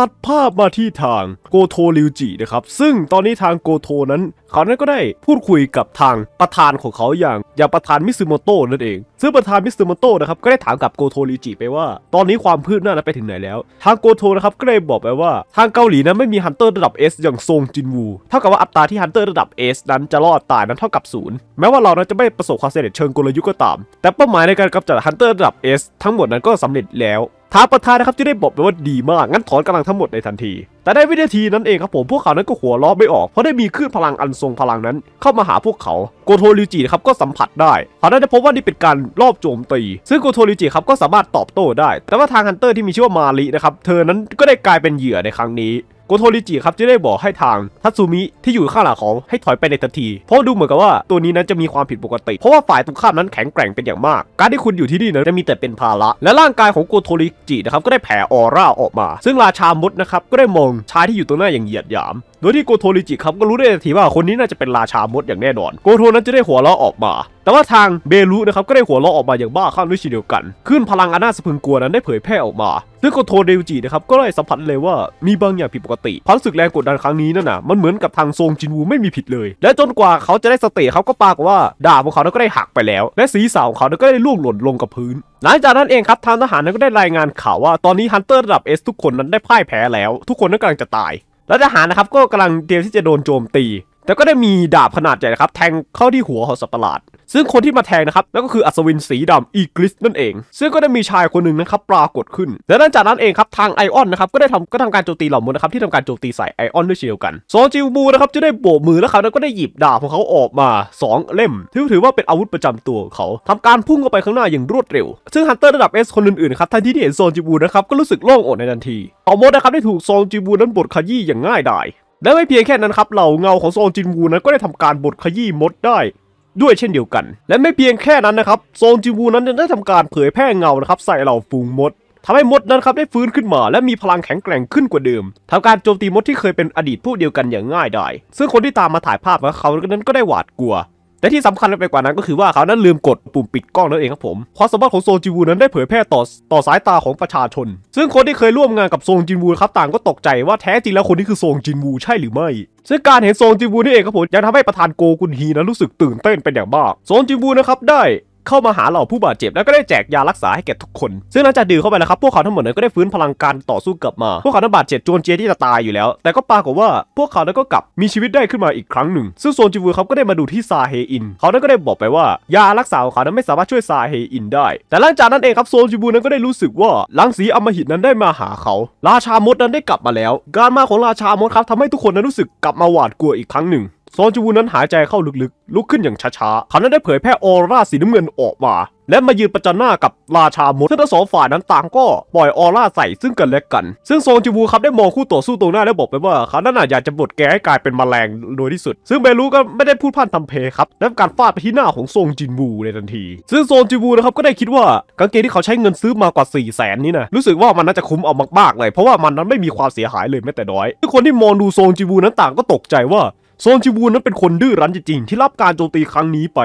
ตัดภาพมาที่ทางโกโทริวจินะครับซึ่งตอนนี้ทางโกโทนั้นเขานั้นก็ได้พูดคุยกับทางประธานของเขาอย่างอย่างประธานมิซึโมโตะนั่นเองซึ่งประธานมิซึโมโตะนะครับก็ได้ถามกับโกโทริวจิไปว่าตอนนี้ความพืบหน้านั้นไปถึงไหนแล้ว ทางโกโทนะครับก็เลยบอกไปว่าทางเกาหลีนั้นไม่มีฮันเตอร์ระดับ S อย่างซงจินวูเท่ากับว่าอัตราที่ฮันเตอร์ระดับ S นั้นจะรอดตายนั้นเท่ากับศูนย์แม้ว่าเรานั้นจะไม่ประสบความสำเร็จเชิงกลยุทธ์ก็ตาม แต่เป้าหมายในการกำจัดฮันเตอร์ระดับ S ทั้งหมดนั้นก็สำเร็จแล้วทางประธานนะครับจะได้บอกไปว่าดีมาก งั้นถอนกำลังทั้งหมดในทันที แต่ได้วินาทีนั้นเองครับผมพวกเขานั้นก็หัวล้อไม่ออกเพราะได้มีคลื่นพลังอันทรงพลังนั้น เข้ามาหาพวกเขาโกโทริจิครับก็สัมผัสได้เขาได้พบว่านี่เป็นการรอบโจมตี ซึ่งโกโทริจิครับก็สามารถตอบโต้ได้ แต่ว่าทางฮันเตอร์ที่มีชื่อว่ามาลีนะครับเธอนั้นก็ได้กลายเป็นเหยื่อในครั้งนี้โกโทริจิครับจะได้บอกให้ทางทัตสุมิที่อยู่ข้างหลังของให้ถอยไปในทันทีเพราะดูเหมือนกับว่าตัวนี้นั้นจะมีความผิดปกติ เพราะว่าฝ่ายตรงข้ามนั้นแข็งแกร่งเป็นอย่างมาก การที่คุณอยู่ที่นี่นะจะมีแต่เป็นภาระและร่างกายของโกโทริจินะครับก็ได้แผ่ออร่าออกมา ซึ่งราชามดนะครับก็ได้มองชายที่อยู่ตรงหน้าอย่างเหยียดหยามโดยที่โกโทริจิครับก็รู้ได้ทันทีว่าคนนี้น่าจะเป็นราชามดอย่างแน่นอน โกโทนั้นจะได้หัวเราะออกมา แต่ว่าทางเบรุนะครับก็ได้หัวเราะออกมาอย่างบ้าคลั่งด้วยเช่นเดียวกันขึ้นพลังอนาสะพึงกลัวนั้นได้เผยแพร่ออกมาซึ่งโกโทเิจินะครับก็ได้สัมผัสเลยว่ามีบางอย่างผิดปกติพลังศสึกแรงกดดันครั้งนี้นั่นน่ะมันเหมือนกับทางทรงจินวูไม่มีผิดเลยและจนกว่าเขาจะได้สเติเขาก็ปากว่าดาบของเขาก็ได้หักไปแล้ว และสีสาวของเขาก็ได้ล่วงหล่นลงกับพื้น หลังจากนั้นเองครับทางทหารนั้นก็ได้รายงานข่าวว่า ตอนนี้ฮันเตอร์ระดับเอสทุกคนนั้นได้พ่ายแพ้แล้วทุกคนนั้นกำลังจะตายแล้วทหารนะครับ ก็กำลังเตรียมที่จะโดนโจมตีแต่ก็ได้มีดาบขนาดใหญ่นะครับแทงเข้าที่หัวของสัตว์ประหลาด ซึ่งคนที่มาแทงนะครับนั่นก็คืออัศวินสีดำอีกริสนั่นเอง ซึ่งก็ได้มีชายคนหนึ่งนะครับปรากฏขึ้น และหลังจากนั้นเองครับทางไอออนนะครับก็ได้ทำก็ทำการโจมตีเหล่ามดนะครับที่ทำการโจมตีใส่ไอออนด้วยเชียวกันโซจิวบูนะครับจะได้โบกมือแล้วเขาก็ได้หยิบดาบของเขาออกมา 2 เล่มที่ถือว่าเป็นอาวุธประจำตัวของเขาทำการพุ่งเข้าไปข้างหน้าอย่างรวดเร็วซึ่งฮันเตอร์ระดับเอสคนอื่น ๆ ครับทันทีที่เห็นโซจิบูนะครับก็รู้สึกโล่งอกในทันทีเอามดนะครับได้ถูกโซจิบูนั้นบดขยี้อย่างง่ายดายและไม่เพียงแค่นั้นครับเหล่าเงาของซองจินวูนั้นก็ได้ทำการบดขยี้มดได้ ด้วยเช่นเดียวกัน และไม่เพียงแค่นั้นนะครับซองจินวูนั้นยังได้ทำการเผยแพร่เงานะครับใส่เหล่าฝูงมด ทำให้มดนั้นครับได้ฟื้นขึ้นมา และมีพลังแข็งแกร่งขึ้นกว่าเดิมทำการโจมตีมดที่เคยเป็นอดีตผู้เดียวกันอย่างง่ายดายซึ่งคนที่ตามมาถ่ายภาพของเขานั้นก็ได้หวาดกลัวแต่ที่สำคัญไปกว่านั้น ก็คือว่าเขานั้นลืมกดปุ่มปิดกล้องนั่นเองครับผม ความสามารถของโซจิวูนั้นได้เผยแพร่ต่อต่อสายตาของประชาชน ซึ่งคนที่เคยร่วมงานกับโซจินวูครับ ต่างก็ตกใจว่าแท้จริงแล้วคนนี้คือโซจินวูใช่หรือไม่ซึ่งการเห็นโซจินวูนี่เองครับผมยังทำให้ประธานโกกุนฮีนั้นรู้สึกตื่นเต้นเป็นอย่างมากโซจินวูนะครับได้เข้ามาหาเหล่าผู้บาดเจ็บแล้วก็ได้แจกยารักษาให้แก่ทุกคน ซึ่งหลังจากดื่มเข้าไปแล้วครับพวกเขาทั้งหมดนั้นก็ได้ฟื้นพลังการต่อสู้กลับมา พวกเขาทั้งบาดเจ็บจวนเจียที่จะตายอยู่แล้ว แต่ก็ปรากฏว่า พวกเขานั้นก็กลับมีชีวิตได้ขึ้นมาอีกครั้งหนึ่งซึ่งโซนจิวูเขาก็ได้มาดูที่ซาเฮอิน เขานั้นก็ได้บอกไปว่ายารักษาของเขานั้นไม่สามารถช่วยซาเฮอินได้ แต่หลังจากนั้นเองครับโซนจิวูนั้นก็ได้รู้สึกว่าลังสีอมหิตนั้นได้มาหาเขา ราชามดนั้นได้กลับมาแล้ว การมาของราชามดครับทำให้ทุกคนนั้นรู้สึกกลับมาหวาดกลัวอีกครั้งหนึ่งซอนจูวูนั้นหายใจเข้าลึกๆ ลุกขึ้นอย่างช้าๆเขานั้นได้เผยแพร่ออร่าสีน้ำเงินออกมา และมายืนประจันหน้ากับราชามดทั้งสองฝ่ายนั้นต่างก็ปล่อยออร่าใส่ซึ่งกันและกัน ซึ่งซอนจิวูครับได้มองคู่ต่อสู้ตรงหน้าและบอกไปว่าเขานั้นอยากจะบดแกให้กลายเป็นแมลงโดยที่สุด ซึ่งเบลูก็ไม่ได้พูดพราำทำเพครับ และการฟาดไปที่หน้าของซงจินวูในทันที ซึ่งซอนจิวูนะครับก็ได้คิดว่ากางเกงที่เขาใช้เงินซื้อมากว่า4ี่แสนนี้นะรู้สึกว่ามันน่าจะคุ้มเอามากๆเลย เพราะว่ามันนั้นไม่มีความเสียหายเลยแม้แต่น้อยทุกคนที่มองดูซงจิวูนั้นต่างก็ตกใจว่าโซนจิวูนั้นเป็นคนดื้อรั้นจริง ๆ ที่รับการโจมตีครั้งนี้ไป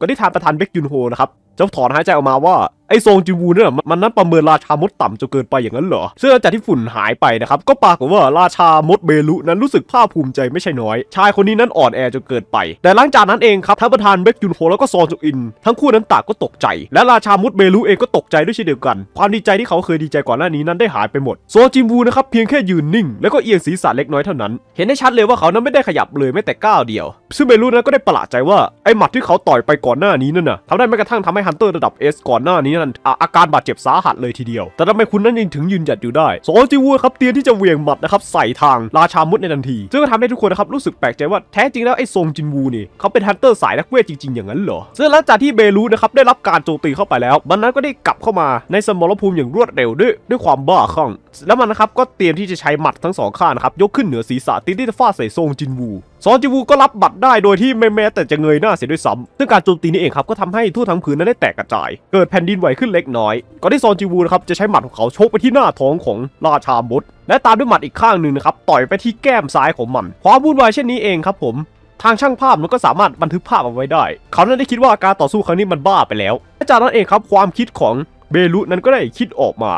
ก็ได้ทานประธานเบกยุนโฮ นะครับจะถอนหายใจออกมาว่าไอซงจิวูเนี่ยมันนั้นประเมินราชามดต่ำจนเกินไปอย่างนั้นเหรอซึ่งหลังจากที่ฝุ่นหายไปนะครับ ก็ปรากฏว่าราชามดเบลุนั้นรู้สึกภาคภูมิใจไม่ใช่น้อย ชายคนนี้นั้นอ่อนแอจนเกินไปแต่หลังจากนั้นเองครับท่านประธานเบคยุนโฮแล้วก็ซอนจุอิน ทั้งคู่นั้นต่างก็ตกใจ และราชามดเบลุเองก็ตกใจด้วยเช่นเดียวกัน ความดีใจที่เขาเคยดีใจก่อนหน้านี้นั้นได้หายไปหมดโซจิวูนะครับเพียงแค่ยืนนิ่งแล้วก็เอียงศีรษะเล็กน้อยเท่านั้นเห็นได้ชัดเลยว่าเขานั้นไม่ได้ขยับเลยแม้แต่ก้าวเดียวซึ่งเบลุนั้นก็ได้ประหลาดใจว่าไอหมัดที่เขาต่อยไปก่อนหน้านี้นั่นน่ะทำได้แม้กระทั่งทำให้ฮันเตอร์ระดับเอสก่อนหน้านี้นั่นอาการบาดเจ็บสาหัสเลยทีเดียว แต่ทำไมคุณนั้นยังถึงยืนหยัดอยู่ได้ โซจิวูครับ เตียนที่จะเวียงหมัดนะครับใส่ทางราชามุดในทันที ซึ่งก็ทำให้ทุกคนนะครับรู้สึกแปลกใจว่าแท้จริงแล้วไอ้ซงจินวูนี่เขาเป็นฮันเตอร์สายนักเวทจริงๆอย่างนั้นเหรอ ซึ่งหลังจากที่เบลูนะครับได้รับการโจมตีเข้าไปแล้ว มันนั้นก็ได้กลับเข้ามาในสมรภูมิอย่างรวดเร็ว ด้วยด้วยความบ้าคลั่ง แล้วมันนะครับก็เตรียมที่จะใช้หมัดทั้งสองข้างนะครับยกขึ้นเหนือศีรษะตีที่จะฟาดใส่ซงจินวูซอนจิวูก็รับบัตรได้โดยที่ไม่แม้แต่จะเงยหน้าเสียด้วยซ้ำซึ่งการโจมตีนี้เองครับก็ทำให้ทั่วทั้งผืนนั้นได้แตกกระจาย เกิดแผ่นดินไหวขึ้นเล็กน้อย ก่อนที่ซอนจิวูนะครับจะใช้หมัดของเขาชกไปที่หน้าท้องของราชาบดและตามด้วยหมัดอีกข้างหนึ่งนะครับต่อยไปที่แก้มซ้ายของมัน ความวุ่นวายเช่นนี้เองครับผม ทางช่างภาพมันก็สามารถบันทึกภาพเอาไว้ได้ เขานั้นได้คิดว่าการต่อสู้ครั้งนี้มันบ้าไปแล้วและจากนั้นเองครับความคิดของเบลุนั้นก็ได้คิดออกมา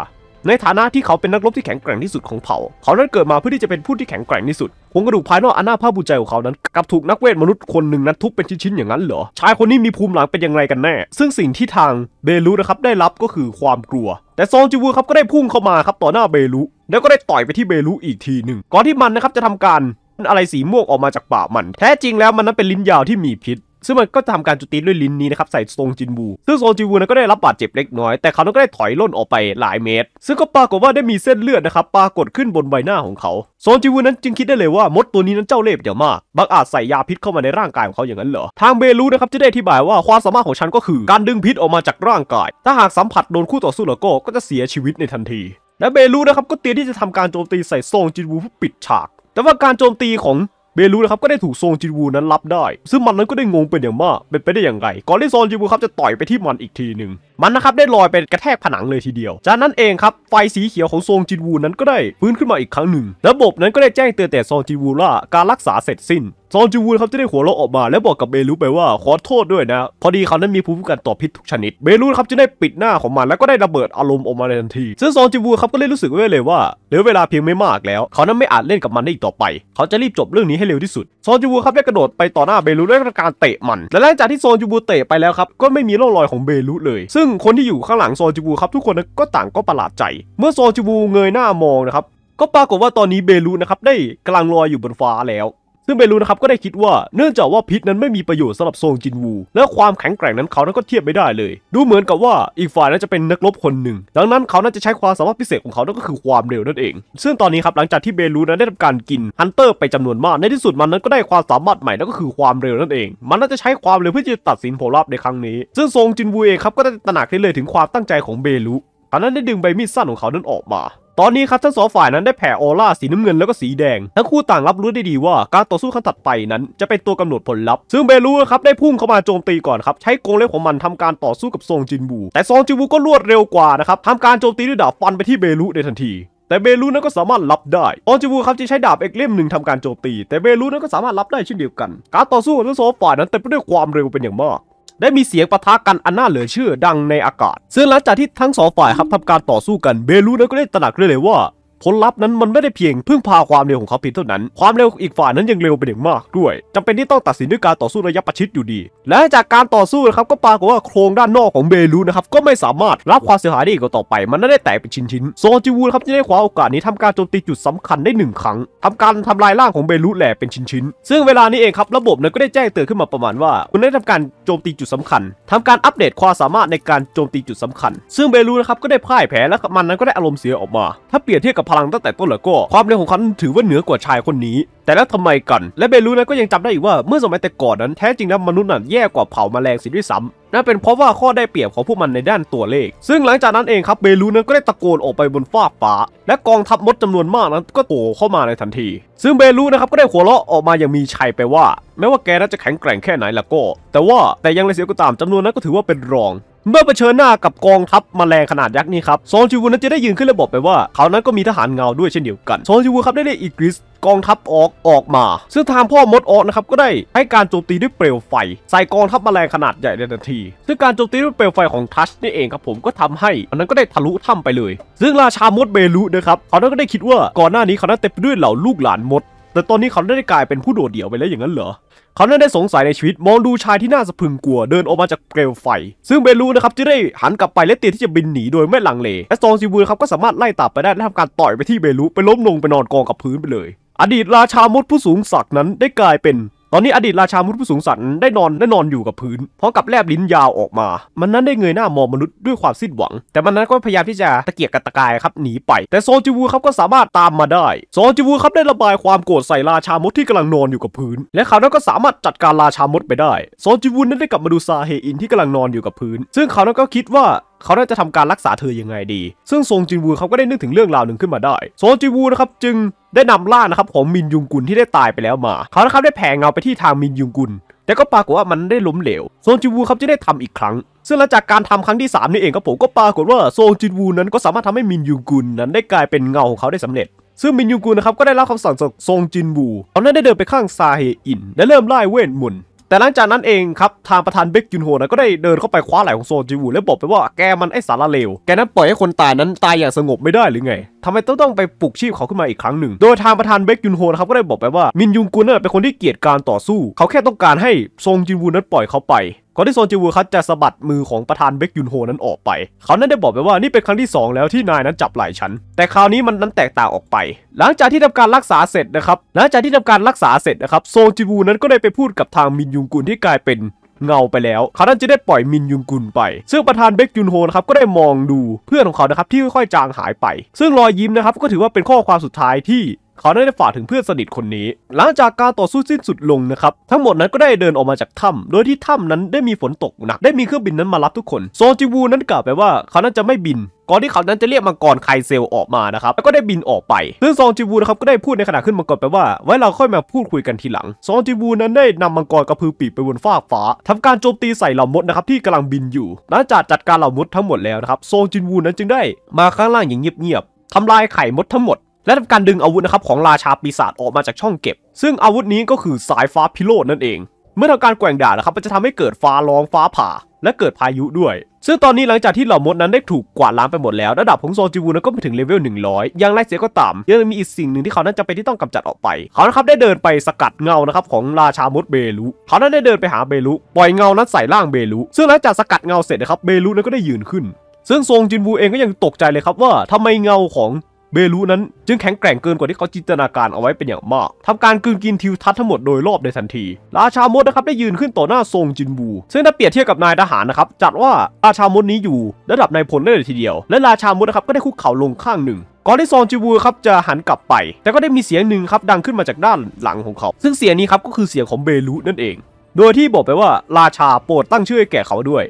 ในฐานะที่เขาเป็นนักรบที่แข็งแกร่งที่สุดของเผ่า เขานั้นเกิดมาเพื่อที่จะเป็นผู้ที่แข็งแกร่งที่สุดครงกระดูกภายนอกอันน่าภาคภูมิใจของเขานั้นกับถูกนักเวทมนุษย์คนหนึ่งนั้นทุบเป็นชิ้นๆอย่างนั้นเหรอ ชายคนนี้มีภูมิหลังเป็นยังไงกันแน่ ซึ่งสิ่งที่ทางเบลูนะครับได้รับก็คือความกลัว แต่ซองจิวูครับ ก็ได้พุ่งเข้ามาครับต่อหน้าเบลูแล้วก็ได้ต่อยไปที่เบลูอีกทีหนึ่ง ก่อนที่มันนะครับจะทำการอะไรสีม่วงออกมาจากปากมัน แท้จริงแล้วมันนั้นเป็นลิ้นยาวที่มีพิษซึ่งมันก็ทำการจุตีด้วยลินนี้นะครับใส่ทรงจินบู ซึ่งทรงจินบูนั้นก็ได้รับบาดเจ็บเล็กน้อย แต่เขาก็ได้ถอยล่นออกไปหลายเมตร ซึ่งก็ปรากฏว่าได้มีเส้นเลือดนะครับปรากฏขึ้นบนใบหน้าของเขาทรงจินบูนั้นจึงคิดได้เลยว่ามดตัวนี้นั้นเจ้าเล่ห์เดี๋ยวมากบังอาจใส่ยาพิษเข้ามาในร่างกายของเขาอย่างนั้นเหรอ ทางเบลูนะครับจะได้อธิบายว่าความสามารถของฉันก็คือการดึงพิษออกมาจากร่างกาย ถ้าหากสัมผัสโดนคู่ต่อสู้แล้วก็ก็จะเสียชีวิตในทันที และเบลูนะครับก็เตรียมที่จะทำการโจมตีใส่ทรงจินบูเพื่อปิดฉาก แต่ว่าการโจมตีของเบรูนะครับ ก็ได้ถูกซงจินวูนั้นรับได้ ซึ่งมันนั้นก็ได้งงเป็นอย่างมาก เป็นไปได้อย่างไร ก่อนที่ซองจินวูครับ จะต่อยไปที่มันอีกทีหนึ่งมันนะครับได้ลอยไปกระแทกผนังเลยทีเดียว จากนั้นเองครับไฟสีเขียวของโซงจินวูนั้นก็ได้ฟื้นขึ้นมาอีกครั้งหนึ่ง ระบบนั้นก็ได้แจ้งเตือนแต่โซงจินวูว่า การรักษาเสร็จสิ้นซองจูวูนครับจะได้หัวเราะออกมา และบอกกับเบลูไปว่าขอโทษด้วยนะ พอดีเขานั้นมีภูมิคุ้มกันต่อพิษทุกชนิดเบลูครับจะได้ปิดหน้าของมัน แล้วก็ได้ระเบิดอารมณ์ออกมาในทันทีซึ่งซองจูวูนครับก็เลยรู้สึกไว้เลยว่าเหลือเวลาเพียงไม่มาก แล้วเขานั้นไม่อาจเล่นกับมันได้อีกต่อไป เขาจะรีบจบเรื่องนี้ให้เร็วที่สุดซองจูวูนครับได้กระโดดไปต่อหน้าเบลูด้วยการเตะมัน และหลังจากที่ซองจูวูเตะไปแล้วครับก็ไม่มีร่องรอยของเบลูเลย ซึ่งคนที่อยู่ข้างหลังโซจิบูครับทุกคนก็ต่างก็ประหลาดใจ เมื่อโซจิบูเงยหน้ามองนะครับ ก็ปรากฏว่าตอนนี้เบลูนะครับได้กำลังลอยอยู่บนฟ้าแล้วซึ่งเบลูนะครับก็ได้คิดว่าเนื่องจากว่าพิษนั้นไม่มีประโยชน์สำหรับโซงจินวู และความแข็งแกร่งนั้นเขานั้นก็เทียบไม่ได้เลย ดูเหมือนกับว่าอีกฝ่ายนั้นจะเป็นนักรบคนหนึ่ง ดังนั้นเขานั้นจะใช้ความสามารถพิเศษของเขา นั่นก็คือความเร็วนั่นเอง ซึ่งตอนนี้ครับหลังจากที่เบลูนั้นได้ทำการกินฮันเตอร์ไปจำนวนมากในที่สุดมันนั้นก็ได้ความสามารถใหม่นั่นก็คือความเร็วนั่นเองมันน่าจะใช้ความเร็วเพื่อจะตัดสินผลลัพธ์ในครั้งนี้ ซึ่งโซงจินวูเองครับก็ได้ตระหนักได้เลยถึงความตั้งใจของเบลูเขนนั้นได้ดึงใบมีดสั้นของเขานั้นออกมาตอนนี้ครับทั้งสองฝ่ายนั้นได้แผ่ออร่าสีน้ำเงินแล้วก็สีแดง ทั้งคู่ต่างรับรู้ได้ดีว่า การต่อสู้ครั้งถัดไปนั้นจะเป็นตัวกำหนดผลลัพธ์ ซึ่งเบลูครับได้พุ่งเข้ามาโจมตีก่อนครับใช้กงเล็บของมันทำการต่อสู้กับซองจินบู แต่ซองจินบูก็รวดเร็วกว่านะครับทำการโจมตีด้วยดาบฟันไปที่เบลูในทันที แต่เบลูนั้นก็สามารถรับได้ ออนจิบูครับจะใช้ดาบเอกเล่มหนึ่งทำการโจมตี แต่เบลูนั้นก็สามารถรับได้เช่นเดียวกัน การต่อสู้ของทั้งสองฝ่ายนั้นเต็มไปด้วยความเร็วเป็นอย่างมากได้มีเสียงปะทะกันอันน่าเหลือเชื่อดังในอากาศ ซึ่งหลังจากที่ทั้งสองฝ่ายครับทำการต่อสู้กันเบลูนั้นก็ได้ตระหนักเลยว่าผลลัพธ์นั้นมันไม่ได้เพียงพึ่งพาความเร็วของเขาเพียงเท่านั้น ความเร็วอีกฝ่ายนั้นยังเร็วไปอย่างมากด้วย จำเป็นที่ต้องตัดสินด้วยการต่อสู้ระยะประชิดอยู่ดี และจากการต่อสู้นะครับก็ปรากฏว่าโครงด้านนอกของเบลูนะครับก็ไม่สามารถรับความเสียหายได้อีกต่อไป มันได้แตกเป็นชิ้นๆ โซจิวูครับจะได้คว้าโอกาสนี้ทำการโจมตีจุดสำคัญได้1ครั้ง ทำการทำลายร่างของเบลูแหลกเป็นชิ้นๆ ซึ่งเวลานี้เองครับระบบนั้นก็ได้แจ้งเตือนขึ้นมาประมาณว่าคุณได้ทำการโจมตีจุดสำคัญ ทำการอัปเดตความสามารถในการโจมตีจุดสำคัญ ซึ่งเบลูนะครับก็ได้พ่ายแพ้และมันนั้นก็ได้อารมณ์เสียออกมาถ้าเปรียบเทียบกับพลังตั้งแต่ต้นแล้วก็ความเร็วของเขาถือว่าเหนือกว่าชายคนนี้ แต่แล้วทำไมกัน และเบลูนะก็ยังจำได้อีกว่าเมื่อสมัยแต่ก่อนนั้นแท้จริงแล้วมนุษย์นั้นแย่กว่าเผ่าแมลงสิด้วยซ้ำนั่นเป็นเพราะว่าข้อได้เปรียบของพวกมันในด้านตัวเลข ซึ่งหลังจากนั้นเองครับเบลูนั้นก็ได้ตะโกนออกไปบนฟ้าฟ้าและกองทัพมดจำนวนมากนั้นก็โผล่เข้ามาในทันที ซึ่งเบลูนะครับก็ได้หัวเราะออกมาอย่างมีชัยไปว่าแม้ว่าแกนั้นจะแข็งแกร่งแค่ไหนล่ะก็แต่ว่าแต่ยังไรเสียก็ตามจำนวนนั้นก็ถือว่าเป็นรองเมื่อเผชิญหน้ากับกองทัพมแมลงขนาดยักษ์นี้ครับซองจิวูนั้นจะได้ยืนขึ้นและบอกไปว่าเขานั้นก็มีทหารเงาด้วยเช่นเดียวกันซองจิวูครับได้เรียกอีกริสกองทัพออกออกมา ซึ่งทางพ่อมดออกนะครับก็ได้ให้การโจมตีด้วยเปลวไฟใส่กองทัพแมลงขนาดใหญ่ในทันทีซึ่งการโจมตีด้วยเปลวไฟของทัชนี่เองครับผมก็ทำให้อันนั้นก็ได้ทะลุถ้าไปเลย ซึ่งราชามดเบลุนะครับเขานั้นก็ได้คิดว่าก่อนหน้านี้เขานั้นเต็มไปด้วยเหล่าลูกหลานมดแต่ตอนนี้เขาได้กลายเป็น ผู้โดดเดี่ยวไปแล้ว อย่างนั้นเหรอ เขาได้สงสัยในชีวิตมองดูชายที่น่าสะพึงกลัวเดินออกมาจากเปลวไฟ ซึ่งเบลูนะครับจะได้หันกลับไปและเตรียมที่จะบินหนีโดยไม่ลังเลและซองซิบูนะครับก็สามารถไล่ตามไปได้และทำการต่อยไปที่เบลู ไปล้มลงไปนอนกองกับพื้นไปเลย อดีตราชามดผู้สูงศักดิ์นั้นได้กลายเป็นตอนนี้อดีตราชามุดผู้สูงสันได้นอนได้นอนอยู่กับพื้นพร้อมกับแลบลิ้นยาวออกมา มันนั้นได้เงยหน้ามองมนุษย์ด้วยความสิ้นหวัง แต่มันนั้นก็พยายามที่จะตะเกียกกระตะกายครับหนีไปแต่โซจิวูครับก็สามารถตามมาได้โซจิวูครับได้ระบายความโกรธใส่ราชามดที่กำลังนอนอยู่กับพื้น และเขานั้นก็สามารถจัดการราชามดไปได้โซจิวูนั้นได้กลับมาดูซาเฮอินที่กำลังนอนอยู่กับพื้น ซึ่งเขานั้นก็คิดว่าเขาน่าจะทำการรักษาเธออยังไงดี ซึ่งซงจินวูเขาก็ได้นึกถึงเรื่องราวหนึ่งขึ้นมาได้ซงจินวูนะครับจึงได้นำล่านะครับของมินยุงกุลที่ได้ตายไปแล้วมา เขานะครับได้แผ่เงาไปที่ทางมินยุงกุลแต่ก็ปรากฏว่ามันได้ล้มเหลวโซนจินวูเขาจะได้ทำอีกครั้ง ซึ่งหลังจากการทำครั้งที่3นี่เองครับผมก็ปรากฏว่าโซนจินวูนั้นก็สามารถทำให้มินยุงกุลนั้นได้กลายเป็นเงาของเขาได้สำเร็จ ซึ่งมินยุงกุลนะครับก็ได้รับคำสั่งจากซงจินวู เขาได้เดินไปข้างซาเฮอิน และเริ่มไล่เวทมนต์แต่หลังจากนั้นเองครับทางประธานเบกยุนโฮนะก็ได้เดินเข้าไปคว้าไหล่ของโซจิวูและบอกไปว่าแกมันไอสาระเลว แกนั้นปล่อยให้คนตายนั้นตายอย่างสงบไม่ได้หรือไงทำไมต้องต้องไปปลุกชีพเขาขึ้นมาอีกครั้งหนึ่งโดยทางประธานเบกยุนโฮนะครับก็ได้บอกไปว่ามินยุงกุนเน่เป็นคนที่เกลียดการต่อสู้ เขาแค่ต้องการให้ซงจินวูนั้นปล่อยเขาไป่อนที่โซนจิวูคัตจะสะบัดมือของประธานเบคยุนโฮนั้นออกไป เขานั้นได้บอกไปว่านี่เป็นครั้งที่ 2 แล้วที่นายนั้นจับไหล่ฉัน แต่คราวนี้มันนั้นแตกต่างออกไป หลังจากที่ทำการรักษาเสร็จนะครับ หลังจากที่ทำการรักษาเสร็จนะครับ โซนจิวูนั้นก็ได้ไปพูดกับทางมินยุงกุนที่กลายเป็นเงาไปแล้ว เขานั้นจะได้ปล่อยมินยุงกุนไป ซึ่งประธานเบคยุนโฮนะครับก็ได้มองดูเพื่อนของเขานะครับที่ค่อยๆจางหายไป ซึ่งรอยยิ้มนะครับก็ถือว่าเป็นข้อความสุดท้ายที่เขาได้ฝากถึงเพื่อนสนิทคนนี้ หลังจากการต่อสู้สิ้นสุดลงนะครับ ทั้งหมดนั้นก็ได้เดินออกมาจากถ้ำโดยที่ถ้ำนั้นได้มีฝนตกหนัก ได้มีเครื่องบินนั้นมารับทุกคนโซจิวูนั้นกล่าวไปว่า เขานั้นจะไม่บิน ก่อนที่เขานั้นจะเรียกมังกรไคเซลออกมานะครับ แล้วก็ได้บินออกไป ซึ่งซองจิวูนะครับก็ได้พูดในขณะขึ้นมังกรไปว่า ไว้เราค่อยมาพูดคุยกันทีหลัง ซองจิวูนั้นได้นำมังกรกระพือปีกไปบนฟากฟ้า ทำการโจมตีใส่เหล่ามดนะครับที่กำลังบินอยู่ หลังจากจัดการเหล่ามดทั้งหมดแล้วนะครับซองจิวูนั้นจึงได้ มาข้างล่างอย่างเงียบๆทาลายไข่มดทั้งหมดและทำการดึงอาวุธนะครับของราชาปีศาจออกมาจากช่องเก็บ ซึ่งอาวุธนี้ก็คือสายฟ้าพิโรดนั่นเอง เมื่อทำการแกว่งด่านะครับมันจะทำให้เกิดฟ้าร้องฟ้าผ่า และเกิดพายุด้วย ซึ่งตอนนี้หลังจากที่เหล่ามดนั้นได้ถูกกวาดล้างไปหมดแล้วระดับของโซจิวูนั้นก็ไปถึงเลเวล 100 อย่างไรเสียก็ต่ำยังมีอีกสิ่งหนึ่งที่เขานั้นจะไปที่ต้องกำจัดออกไปเขานะครับได้เดินไปสกัดเงานะครับของราชามดเบลุเขานั้นได้เดินไปหาเบลุปล่อยเงานั้นใส่ร่างเบลุซึ่งหลังจากสกัดเงาเสร็จนะครับเบลุนั้นก็ได้ยืนขึ้น ซึ่งซจินูเองก็ยังตกใจเลยครับว่าทำไมเงาของเบลูนั้นจึงแข็งแกร่งเกินกว่าที่เขาจินตนาการเอาไว้เป็นอย่างมาก ทำการกืนกินทิวทัศน์ทั้งหมดโดยรอบในทันที ราชามดนะครับได้ยืนขึ้นต่อหน้าทรงจินบู ซึ่งถ้าเปรียบเทียบกับนายทหารนะครับ จัดว่าราชามดนี้อยู่ระดับนายพลได้เลยทีเดียว และราชามดนะครับก็ได้คุกเข่าลงข้างหนึ่ง ก่อนที่ซองจิบูครับจะหันกลับไป แต่ก็ได้มีเสียงหนึ่งครับดังขึ้นมาจากด้านหลังของเขา ซึ่งเสียงนี้ครับก็คือเสียงของเบลูนั่นเอง โดยที่บอกไปว่าราชาโปรดตั้งชื่อให้แก่เขาด้วย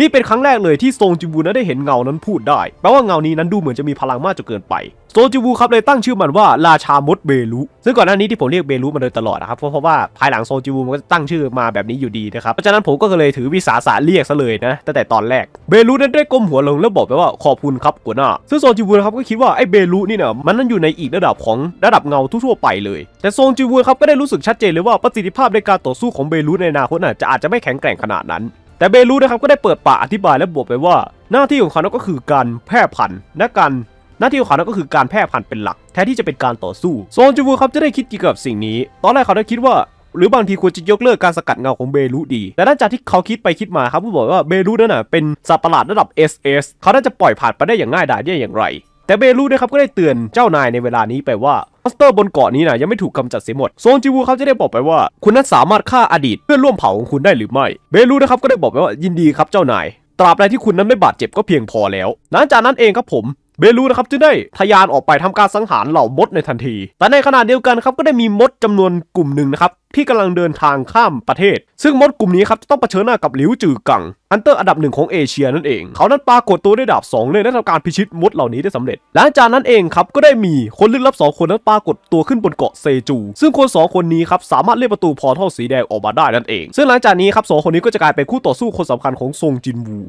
นี่เป็นครั้งแรกเลยที่ทรงจิบูนั้นได้เห็นเงานั้นพูดได้แปลว่าเงานี้นั้นดูเหมือนจะมีพลังมากจนเกินไปโซจิวูครับเลยตั้งชื่อมันว่าราชามดเบลุ ซึ่งก่อนหน้านี้ที่ผมเรียกเบลุมาโดยตลอดนะครับ เพราะว่าภายหลังโซจิวูมันก็ตั้งชื่อมาแบบนี้อยู่ดีนะครับเพราะฉะนั้นผมก็เลยถือวิสาสะเรียกซะเลยนะตั้งแต่ตอนแรกเบลุนั้นได้ก้มหัวลง แล้วบอกไปว่า ขอบคุณครับกัวหน้าซึ่งโซจิวูครับก็คิดว่า ไอ้เบลุนี่เนี่ยมันนั่นอยู่ในอีกระดับของระดับเงาทั่วไปเลยแต่โซจิวูครับก็ได้รู้สึกชัดเจนเลยว่าประสิทธิภาพในการต่อสู้ของเบลุในอนาคตอาจจะอาจจะไม่แข็งแกร่งขนาดนั้น แต่เบลูนะครับก็ได้เปิดปากอธิบายและบอกไปว่าหน้าที่ของเขาก็คือการแพร่พันธุ์และการหน้าที่ของเขาก็คือการแพร่พันธุ์เป็นหลัก แทนที่จะเป็นการต่อสู้โซนจูวูครับจะได้คิดเกี่ยวกับสิ่งนี้ ตอนแรกเขาได้คิดว่า หรือบางทีควรจะยกเลิกการสกัดเงาของเบรุดี แต่หลังจากที่เขาคิดไปคิดมาครับผู้บอกว่าเบรุนั่นน่ะเป็นสัตว์ประหลาดระดับ SS เขาน่าจะปล่อยผ่านไปได้อย่างง่ายดายได้อย่างไร แต่เบรุนะครับก็ได้เตือนเจ้านายในเวลานี้ไปว่ามอสเตอร์บนเกาะนี้นะยังไม่ถูกกำจัดเสียหมดโซนจิวูเขาจะได้บอกไปว่าคุณนั้นสามารถฆ่าอดีตเพื่อนร่วมเผ่าของคุณได้หรือไม่ เบรุนะครับก็ได้บอกไปว่ายินดีครับเจ้านายตราบใดที่คุณนั้นไม่บาดเจ็บก็เพียงพอแล้ว หลังจากนั้นเองครับผมเบลูนะครับจึงได้ทยานออกไปทำการสังหารเหล่ามดในทันที แต่ในขณะเดียวกันครับก็ได้มีมดจำนวนกลุ่มหนึ่งนะครับที่กำลังเดินทางข้ามประเทศ ซึ่งมดกลุ่มนี้ครับจะต้องเผชิญหน้ากับหลิวจือกังอันเตอร์อันดับหนึ่งของเอเชียนั่นเอง เขานั้นปรากฏตัวได้ดาบ 2เลยและทำการพิชิตมดเหล่านี้ได้สำเร็จ หลังจากนั้นเองครับก็ได้มีคนลึกลับ 2 คนนั้นปรากฏตัวขึ้นบนเกาะเซจู ซึ่งคน 2 คนนี้ครับสามารถเลื่อนประตูพอท่อสีแดงออกมาได้นั่นเอง ซึ่งหลังจากนี้ครับสคนนี้ก็จะกลายเป็นคู่ต่อสู้คนสำคัญของซงจินวู